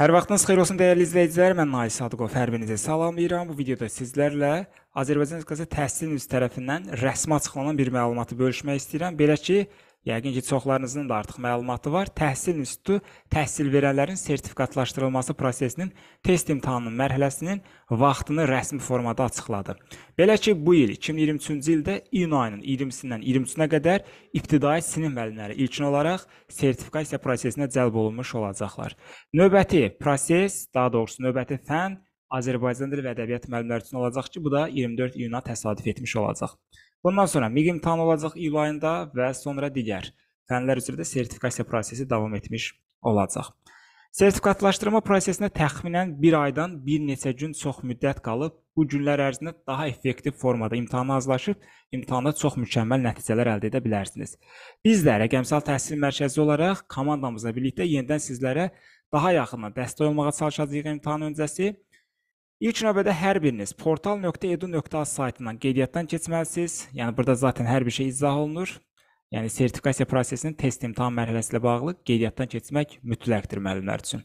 Hər vaxtınız xeyir olsun dəyərli izləyicilər. Mən Nail Sadıqov hər birinizə salamlayıram. Bu videoda sizlərlə Azərbaycan Respublikası Təhsil Nazirliyi tərəfindən rəsmi açıqlanan bir məlumatı bölüşmək istəyirəm. Belə ki, Yəqin ki, çoxlarınızın da artıq məlumatı var. Təhsil institutu təhsil verənlərin sertifikatlaşdırılması prosesinin test imtahanının mərhələsinin vaxtını rəsmi formada açıqladı. Belə ki, bu il 2023-cü ildə iyun ayının 20-sindən 23-nə qədər ibtidai sinif müəllimləri ilkin olaraq sertifikasiya prosesinə cəlb olunmuş olacaqlar. Növbəti proses, daha doğrusu növbəti fən Azərbaycan dili və ədəbiyyat müəllimləri üçün olacaq ki, bu da 24 iyuna təsadüf etmiş olacaq. Bundan sonra MİQ imtahanı olacaq iyul ayında və sonra digər fənlər üzrə də sertifikasiya prosesi davam etmiş olacaq. Sertifikatlaşdırma prosesinə təxminən 1 aydan bir neçə gün çox müddət qalıb bu günlər ərzində daha effektiv formada imtahana hazırlaşıb imtahanda çox mükəmməl nəticələr əldə edə bilərsiniz. Biz də rəqəmsal təhsil mərkəzi olaraq komandamızla birlikdə yenidən sizlərə daha yaxından dəstək olmağa çalışacağıq imtahan öncəsi İlk növbədə hər biriniz portal.edu.az saytından qeydiyyatdan keçməlisiniz. Yəni burada zaten hər bir şey izah olunur. Yəni sertifikasiya prosesinin test imtahan mərhələsi ilə bağlı qeydiyyatdan keçmək mütləqdir müəllimlər üçün.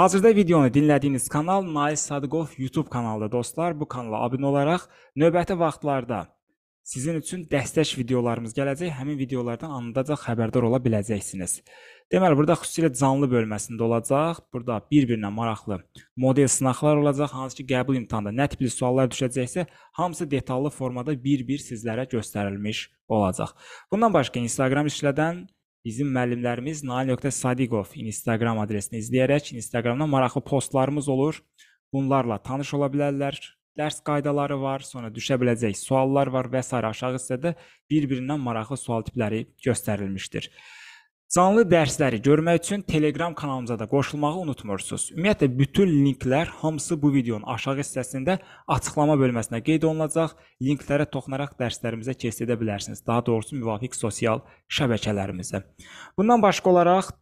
Hazırda videonu dinlədiyiniz kanal Nail Sadıqov YouTube kanalıdır dostlar. Bu kanala abunə olaraq növbəti vaxtlarda Sizin üçün dəstək videolarımız gələcək. Həmin videolardan anında xəbərdar ola biləcəksiniz. Deməli, burada xüsusilə canlı bölməsində olacaq. Burada bir-birinə maraqlı model sınaqlar olacaq. Hansı ki, qəbul imtahanında nə tipli suallar düşəcəksə, hamısı detallı formada bir-bir sizlərə göstərilmiş olacaq. Bundan başqa Instagram işlədən Bizim müəllimlərimiz nail.sadiqov Instagram adresini izləyərək Instagramda maraqlı postlarımız olur. Bunlarla tanış ola bilərlər dərs qaydaları var, sonra düşə biləcək suallar var və s. aşağı hissədə bir-birindən maraqlı sual tipləri göstərilmişdir. Canlı dərsləri görmək üçün Telegram kanalımıza da qoşulmağı unutmursunuz. Ümumiyyətlə bütün linklər hamısı bu videonun aşağı hissəsində açıqlama bölməsinə qeyd olunacaq. Linklərə toxunaraq dərslərimizə keçid edə bilərsiniz. Daha doğrusu müvafiq sosial şəbəkələrimizə. Bundan başqa olaraq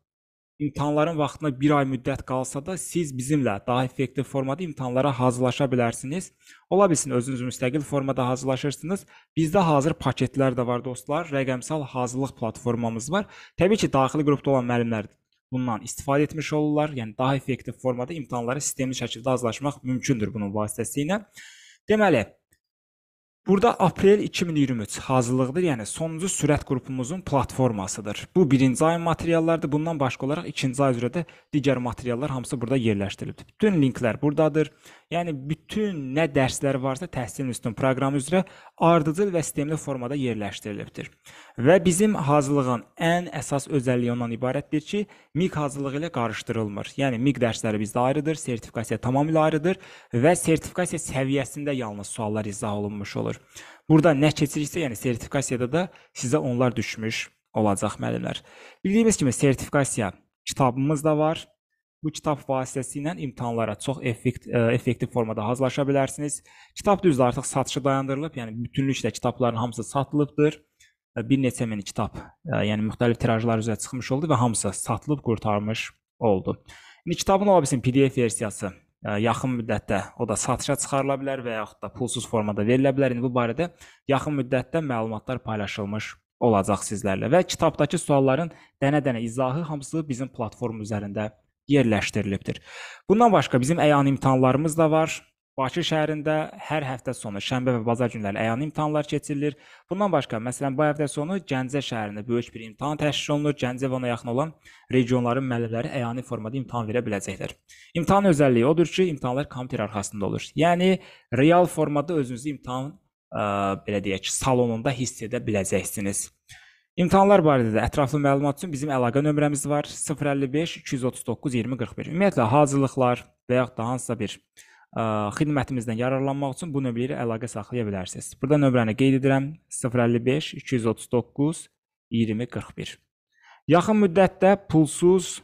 imtahanların vaxtına bir ay müddət qalsa da siz bizimlə daha effektiv formada imtahanlara hazırlaşa bilərsiniz. Ola bilsin özünüz müstəqil formada hazırlaşırsınız. Bizdə hazır paketlər də var dostlar. Rəqəmsal hazırlıq platformamız var. Təbii ki, daxili qrupda olan müəllimlər bundan istifadə etmiş olurlar. Yəni daha effektiv formada imtahanlara sistemli şəkildə hazırlaşmaq mümkündür bunun vasitəsilə. Deməli, Burada aprel 2023 hazırlıqdır, yəni sonuncu sürət qrupumuzun platformasıdır. Bu birinci ayın materiallarıdır. Bundan başqa olaraq ikinci ay üzrə də digər materiallar hamısı burada yerləşdirilibdir. Bütün linklər burdadır. Yəni bütün nə dərslər varsa təhsilin üstün proqramı üzrə ardıcıl və sistemli formada yerləşdirilibdir. Və bizim hazırlığın ən əsas özəlliyi ondan ibarətdir ki, MİQ hazırlığı ilə qarışdırılmır. Yəni MİQ dərsləri bizdə ayrıdır, sertifikasiya tamamilə ayrıdır və sertifikasiya səviyyəsində yalnız suallar izah olunmuş olur. Burada nə keçiriksə, yəni sertifikasiyada da sizə onlar düşmüş olacaq müəllimlər. Bildiyimiz kimi sertifikasiya kitabımız da var. Bu kitab vasitəsilə imtahanlara çox effekt, ə, e, effektiv formada hazırlaşa bilərsiniz. Kitab düzdür, artıq satışa dayandırılıb, yəni bütünlüklə kitabların hamısı satılıbdır. E, bir neçə min kitab, ə, e, yəni müxtəlif tirajlar üzrə çıxmış oldu və hamısı satılıb qurtarmış oldu. İndi kitabın ola bilsin PDF versiyası yaxın müddətdə o da satışa çıxarıla bilər və yaxud da pulsuz formada verilə bilər. İndi bu barədə yaxın müddətdə məlumatlar paylaşılmış olacaq sizlərlə və kitabdakı sualların dənə-dənə izahı hamısı bizim platform üzərində yerləşdirilibdir. Bundan başqa bizim əyan imtahanlarımız da var. Bakı şəhərində hər həftə sonu şənbə və bazar günləri əyan imtahanlar keçirilir. Bundan başqa, məsələn, bu həftə sonu Gəncə şəhərində böyük bir imtahan təşkil olunur. Gəncə və ona yaxın olan regionların müəllimləri əyani formada imtahan verə biləcəklər. İmtahan özəlliyi odur ki, imtahanlar kompüter arxasında olur. Yəni real formada özünüzü imtahan ə, belə deyək, salonunda hiss edə biləcəksiniz. İmtahanlar barədə də ətraflı məlumat üçün bizim əlaqə nömrəmiz var. 055 239 2041. Ümumiyyətlə hazırlıqlar və yaxud da hansısa bir ə, xidmətimizdən yararlanmaq üçün bu nömrə ilə əlaqə saxlaya bilərsiniz. Burada nömrəni qeyd edirəm. 055 239 2041. Yaxın müddətdə pulsuz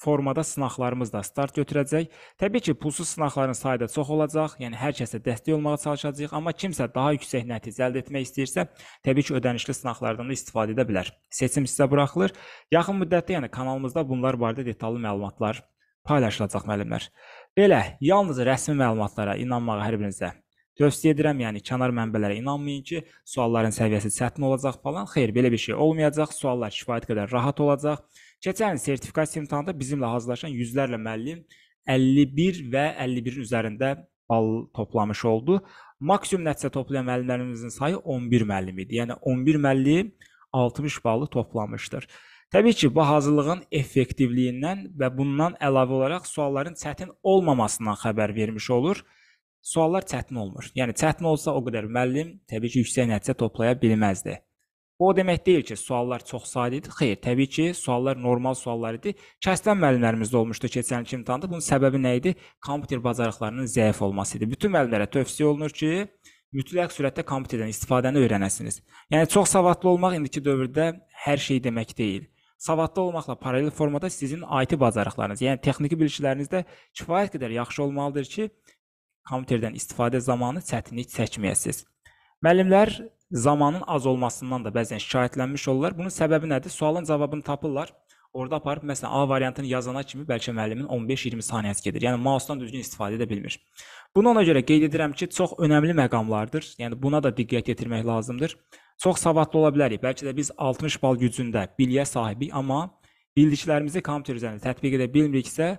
formada sınaqlarımız da start götürəcək. Təbii ki, pulsuz sınaqların sayı da çox olacaq. Yəni hər kəsə dəstək olmağa çalışacağıq, amma kimsə daha yüksək nəticə əldə etmək istəyirsə, təbii ki, ödənişli sınaqlardan da istifadə edə bilər. Seçim sizə buraxılır. Yaxın müddətdə, yəni kanalımızda bunlar barədə detallı məlumatlar paylaşılacaq müəllimlər. Belə, yalnız rəsmi məlumatlara inanmağa hər birinizə Tövsiyə edirəm, yəni kənar mənbələrə inanmayın ki, sualların səviyyəsi çətin olacaq falan. Xeyr, belə bir şey olmayacaq. Suallar kifayət qədər rahat olacaq. Keçən sertifikasiya imtahanında bizimlə hazırlaşan yüzlərlə müəllim 51 və 51-in üzərində bal toplamış oldu. Maksimum nəticə toplayan müəllimlərimizin sayı 11 müəllim idi. Yəni 11 müəllim 60 balı toplamışdır. Təbii ki, bu hazırlığın effektivliyindən və bundan əlavə olaraq sualların çətin olmamasından xəbər vermiş olur. Suallar çətin olmur. Yəni çətin olsa o qədər müəllim təbii ki, yüksək nəticə toplaya bilməzdi. Bu o demək deyil ki, suallar çox sadə idi. Xeyr, təbii ki, suallar normal suallar idi. Kəsdən müəllimlərimizdə olmuşdu keçən il imtahanda. Bunun səbəbi nə idi? Kompüter bacarıqlarının zəif olması idi. Bütün müəllimlərə tövsiyə olunur ki, mütləq sürətdə kompüterdən istifadəni öyrənəsiniz. Yəni çox savadlı olmaq indiki dövrdə hər şey demək deyil. Savadlı olmaqla paralel formada sizin IT bacarıqlarınız, yəni texniki bilikləriniz də kifayət qədər yaxşı olmalıdır ki, kompüterdən istifadə zamanı çətinlik çəkməyəsiniz. Müəllimlər zamanın az olmasından da bəzən şikayətlənmiş olurlar. Bunun səbəbi nədir? Sualın cavabını tapırlar. Orda aparıb məsələn A variantını yazana kimi bəlkə müəllimin 15-20 saniyəsi gedir. Yəni mausdan düzgün istifadə edə bilmir. Bunu ona görə qeyd edirəm ki, çox önəmli məqamlardır. Yəni buna da diqqət yetirmək lazımdır. Çox savadlı ola bilərik. Bəlkə də biz 60 bal gücündə biliyə sahibik, amma bildiklərimizi kompüter üzərində tətbiq edə bilmiriksə,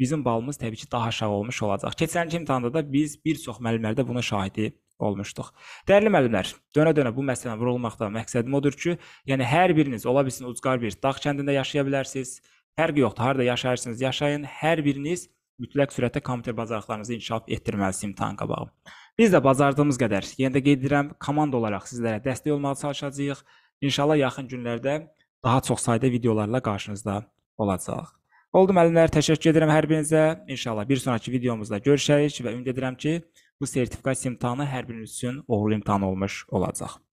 bizim balımız təbii ki, daha aşağı olmuş olacaq. Keçən imtahanda da biz bir çox müəllimlərdə buna şahidi olmuşduq. Dəyərli müəllimlər, dönə-dönə bu məsələni vurulmaqda məqsədim odur ki, yəni hər biriniz ola bilsin ucqar bir dağ kəndində yaşaya bilərsiniz. Fərqi yoxdur, harda yaşayırsınız, yaşayın. Hər biriniz mütləq sürətdə kompüter bacarıqlarınızı inkişaf etdirməlisiniz imtahan qabağı. Biz də bacardığımız qədər, yenə yəni də qeyd edirəm, komanda olaraq sizlərə dəstək olmağa çalışacağıq. İnşallah yaxın günlərdə daha çox sayda videolarla qarşınızda olacağıq. Oldu müəllimlər, təşəkkür edirəm hər birinizə. İnşallah bir sonrakı videomuzda görüşərik və ümid edirəm ki, Bu sertifikat imtahanı hər biriniz üçün uğurlu imtahan olmuş olacaq.